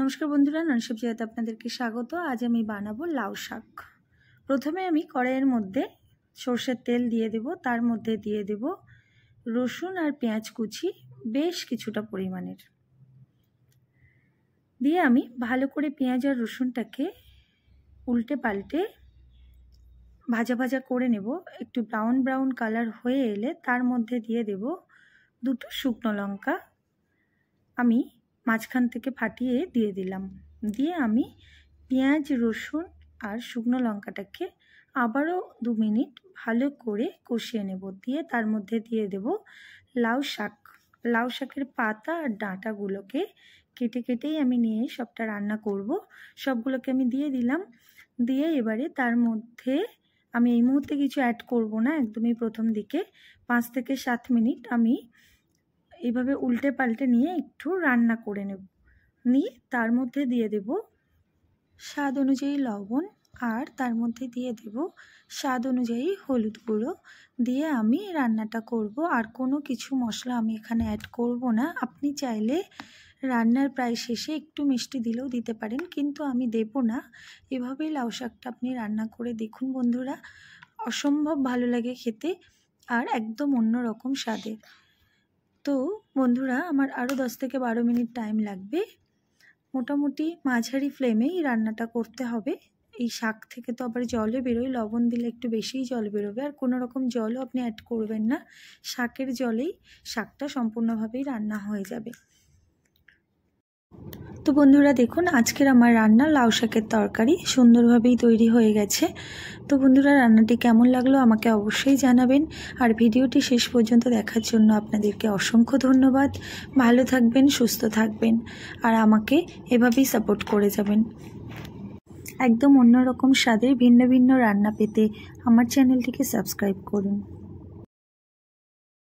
নমস্কার বন্ধুরা ননশিব জিয়াতে আপনাদেরকে স্বাগত আজ আমি বানাবো লাউ শাক প্রথমে আমি কড়াইয়ের মধ্যে সর্ষের তেল দিয়ে দেব তার মধ্যে দিয়ে দেব রসুন আর পেঁয়াজ কুচি বেশ কিছুটা পরিমাণের দিয়ে আমি ভালো করে পেঁয়াজ আর রসুনটাকে উল্টে পাল্টে ভাজা ভাজা করে নেব একটু ব্রাউন ব্রাউন কালার হয়ে এলে তার মধ্যে দিয়ে দেব দুটো শুকনো লঙ্কা আমি মাঝখান থেকে ফাটিয়ে দিয়ে দিলাম দিয়ে আমি পেঁয়াজ রসুন আর শুকনো লঙ্কাটাকে আবারও দু মিনিট ভালো করে কষিয়ে নেব দিয়ে তার মধ্যে দিয়ে দেব লাউ শাক লাউ শাকের পাতা আর ডাঁটাগুলোকে কেটে কেটেই আমি নিয়ে সবটা রান্না করব সবগুলোকে আমি দিয়ে দিলাম দিয়ে এবারে তার মধ্যে আমি এই মুহূর্তে কিছু অ্যাড করব না একদমই প্রথম দিকে পাঁচ থেকে সাত মিনিট আমি এভাবে উল্টে পাল্টে নিয়ে একটু রান্না করে নেব নিয়ে তার মধ্যে দিয়ে দেব স্বাদ অনুযায়ী লবণ আর তার মধ্যে দিয়ে দেব স্বাদ অনুযায়ী হলুদ গুঁড়ো দিয়ে আমি রান্নাটা করব আর কোনো কিছু মশলা আমি এখানে অ্যাড করব না আপনি চাইলে রান্নার প্রায় শেষে একটু মিষ্টি দিলেও দিতে পারেন কিন্তু আমি দেব না এভাবেই লাউ শাকটা আপনি রান্না করে দেখুন বন্ধুরা অসম্ভব ভালো লাগে খেতে আর একদম অন্য রকম স্বাদের তো বন্ধুরা আমার আরও দশ থেকে বারো মিনিট টাইম লাগবে মোটামুটি মাঝারি ফ্লেমেই রান্নাটা করতে হবে এই শাক থেকে তো আবার জলে বেরোয় লবণ দিলে একটু বেশিই জল বেরোবে আর কোনো রকম জলও আপনি অ্যাড করবেন না শাকের জলেই শাকটা সম্পূর্ণভাবেই রান্না হয়ে যাবে তো বন্ধুরা দেখুন আজকের আমার রান্না লাউ শাকের তরকারি সুন্দরভাবেই তৈরি হয়ে গেছে তো বন্ধুরা রান্নাটি কেমন লাগলো আমাকে অবশ্যই জানাবেন আর ভিডিওটি শেষ পর্যন্ত দেখার জন্য আপনাদেরকে অসংখ্য ধন্যবাদ ভালো থাকবেন সুস্থ থাকবেন আর আমাকে এভাবেই সাপোর্ট করে যাবেন একদম অন্যরকম স্বাদের ভিন্ন ভিন্ন রান্না পেতে আমার চ্যানেলটিকে সাবস্ক্রাইব করুন